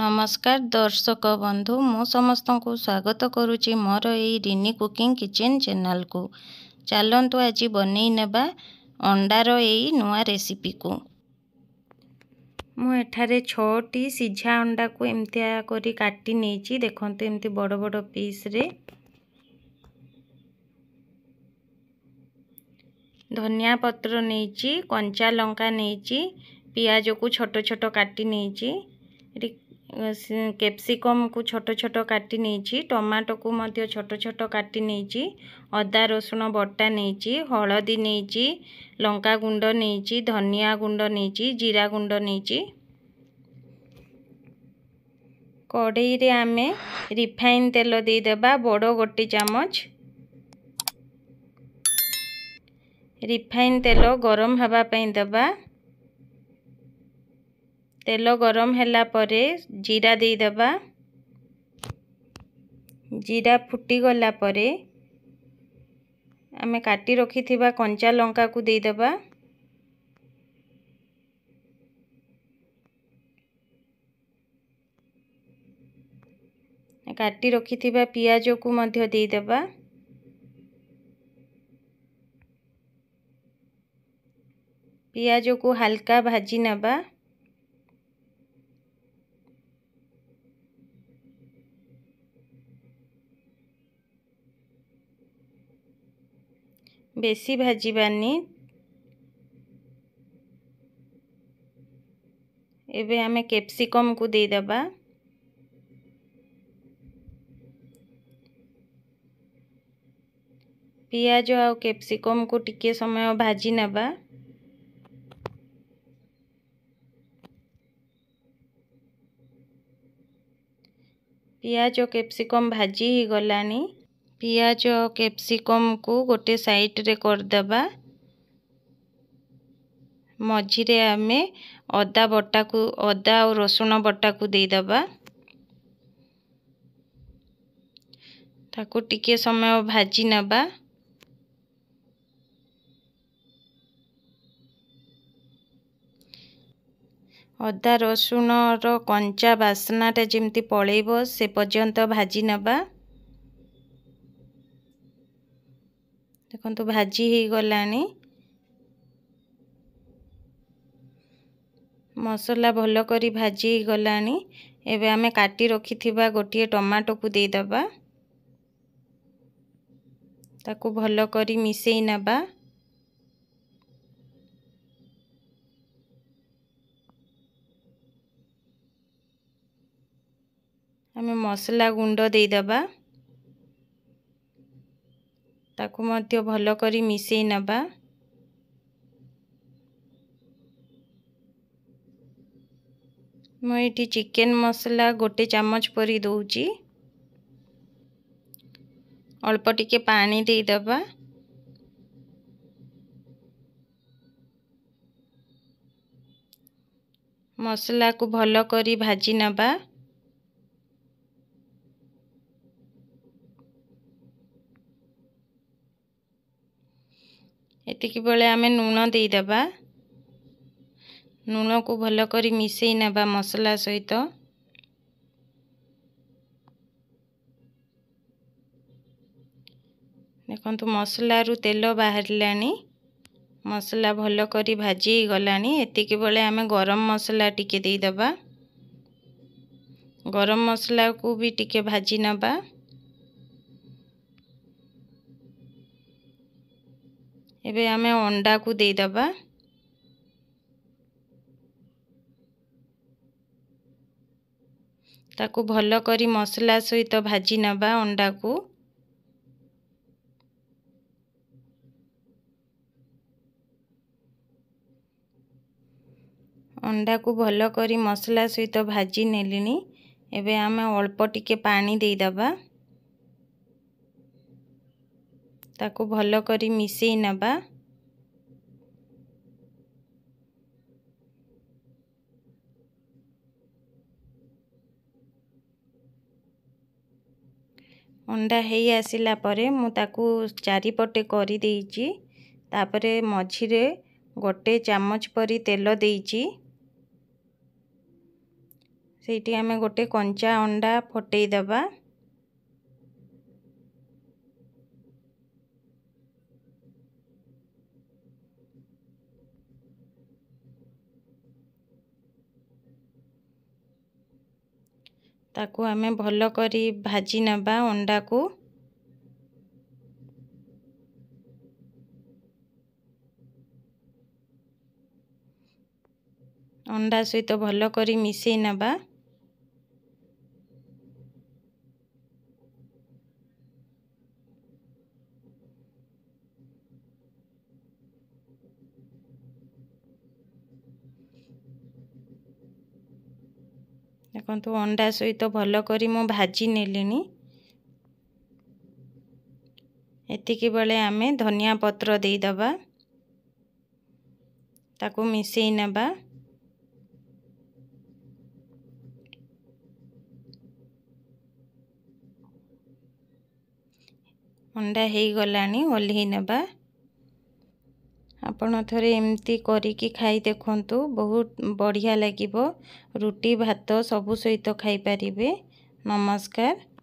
ନମସ୍କାର ଦର୍ଶକ ବନ୍ଧୁ ମୁଁ ସମସ୍ତଙ୍କୁ ସ୍ୱାଗତ କରୁଛି ମୋର ଏଇ ରିନି କୁକିଂ କିଚେନ୍ ଚ୍ୟାନେଲକୁ ଚାଲନ୍ତୁ ଆଜି ବନେଇ ନେବା ଅଣ୍ଡାର ଏଇ ନୂଆ ରେସିପିକୁ ମୁଁ ଏଠାରେ ଛଅଟି ସିଝା ଅଣ୍ଡାକୁ ଏମିତିଆ କରି କାଟି ନେଇଛି ଦେଖନ୍ତୁ ଏମିତି ବଡ଼ ବଡ଼ ପିସ୍ରେ ଧନିଆ ପତ୍ର ନେଇଛି କଞ୍ଚା ଲଙ୍କା ନେଇଛି ପିଆଜକୁ ଛୋଟ ଛୋଟ କାଟି ନେଇଛି କ୍ୟାପ୍ସିକମ୍କୁ ଛୋଟ ଛୋଟ କାଟି ନେଇଛି ଟମାଟୋକୁ ମଧ୍ୟ ଛୋଟ ଛୋଟ କାଟି ନେଇଛି ଅଦା ରସୁଣ ବଟା ନେଇଛି ହଳଦୀ ନେଇଛି ଲଙ୍କା ଗୁଣ୍ଡ ନେଇଛି ଧନିଆ ଗୁଣ୍ଡ ନେଇଛି ଜିରା ଗୁଣ୍ଡ ନେଇଛି କଡ଼େଇରେ ଆମେ ରିଫାଇନ୍ ତେଲ ଦେଇଦେବା ବଡ଼ ଗୋଟେ ଚାମଚ ରିଫାଇନ୍ ତେଲ ଗରମ ହେବା ପାଇଁ ଦେବା तेल गरम है जीरा दे दबा जीरा फुटी गला परे आम काटी रखी कंचा लंका को दे दबा काटी रखी पिज को पिज को हल्का भाजी नबा बेसी भाजवानी एवं आम कैप्सिकम को दे दबा पियाज आ को टिके समय भाजी नबा पियाज कैप्सिकम भाजी ही गलानी ପିଆଜ କ୍ୟାପ୍ସିକମ୍କୁ ଗୋଟେ ସାଇଡ଼୍ରେ କରିଦେବା ମଝିରେ ଆମେ ଅଦା ବଟାକୁ ଅଦା ଆଉ ରସୁଣ ବଟାକୁ ଦେଇଦେବା ତାକୁ ଟିକେ ସମୟ ଭାଜି ନେବା ଅଦା ରସୁଣର କଞ୍ଚା ବାସ୍ନାଟା ଯେମିତି ପଳେଇବ ସେ ପର୍ଯ୍ୟନ୍ତ ଭାଜି ନେବା ଦେଖନ୍ତୁ ଭାଜି ହେଇଗଲାଣି ମସଲା ଭଲ କରି ଭାଜି ହେଇଗଲାଣି ଏବେ ଆମେ କାଟି ରଖିଥିବା ଗୋଟିଏ ଟମାଟୋକୁ ଦେଇଦେବା ତାକୁ ଭଲ କରି ମିଶେଇ ନେବା ଆମେ ମସଲା ଗୁଣ୍ଡ ଦେଇଦେବା ତାକୁ ମଧ୍ୟ ଭଲ କରି ମିଶାଇ ନେବା ମୁଁ ଏଠି ଚିକେନ୍ ମସଲା ଗୋଟେ ଚାମଚ ପରି ଦେଉଛି ଅଳ୍ପ ଟିକେ ପାଣି ଦେଇଦେବା ମସଲାକୁ ଭଲ କରି ଭାଜି ନେବା ଏତିକି ବେଳେ ଆମେ ନୁଣ ଦେଇଦେବା ନୁଣକୁ ଭଲ କରି ମିଶାଇ ନେବା ମସଲା ସହିତ ଦେଖନ୍ତୁ ମସଲାରୁ ତେଲ ବାହାରିଲାଣି ମସଲା ଭଲ କରି ଭାଜି ହେଇଗଲାଣି ଏତିକି ବେଳେ ଆମେ ଗରମ ମସଲା ଟିକେ ଦେଇଦେବା ଗରମ ମସଲାକୁ ବି ଟିକେ ଭାଜି ନେବା ଏବେ ଆମେ ଅଣ୍ଡାକୁ ଦେଇଦେବା ତାକୁ ଭଲ କରି ମସଲା ସହିତ ଭାଜି ନେବା ଅଣ୍ଡାକୁ ଅଣ୍ଡାକୁ ଭଲ କରି ମସଲା ସହିତ ଭାଜି ନେଲିଣି ଏବେ ଆମେ ଅଳ୍ପ ଟିକେ ପାଣି ଦେଇଦେବା ତାକୁ ଭଲ କରି ମିଶାଇ ନେବା ଅଣ୍ଡା ହେଇ ଆସିଲା ପରେ ମୁଁ ତାକୁ ଚାରିପଟେ କରିଦେଇଛି ତାପରେ ମଝିରେ ଗୋଟେ ଚାମଚ ପରି ତେଲ ଦେଇଛି ସେଇଠି ଆମେ ଗୋଟେ କଞ୍ଚା ଅଣ୍ଡା ଫଟେଇ ତାକୁ ଆମେ ଭଲ କରି ଭାଜି ନେବା ଅଣ୍ଡାକୁ ଅଣ୍ଡା ସହିତ ଭଲ କରି ମିଶେଇ ନେବା ଦେଖନ୍ତୁ ଅଣ୍ଡା ସହିତ ଭଲ କରି ମୁଁ ଭାଜି ନେଲିଣି ଏତିକି ବେଳେ ଆମେ ଧନିଆ ପତ୍ର ଦେଇଦେବା ତାକୁ ମିଶାଇ ନେବା ଅଣ୍ଡା ହେଇଗଲାଣି ଓହ୍ଲାଇ ନେବା ଆପଣ ଥରେ ଏମିତି କରିକି ଖାଇ ଦେଖନ୍ତୁ ବହୁତ ବଢ଼ିଆ ଲାଗିବ ରୁଟି ଭାତ ସବୁ ସହିତ ଖାଇପାରିବେ ନମସ୍କାର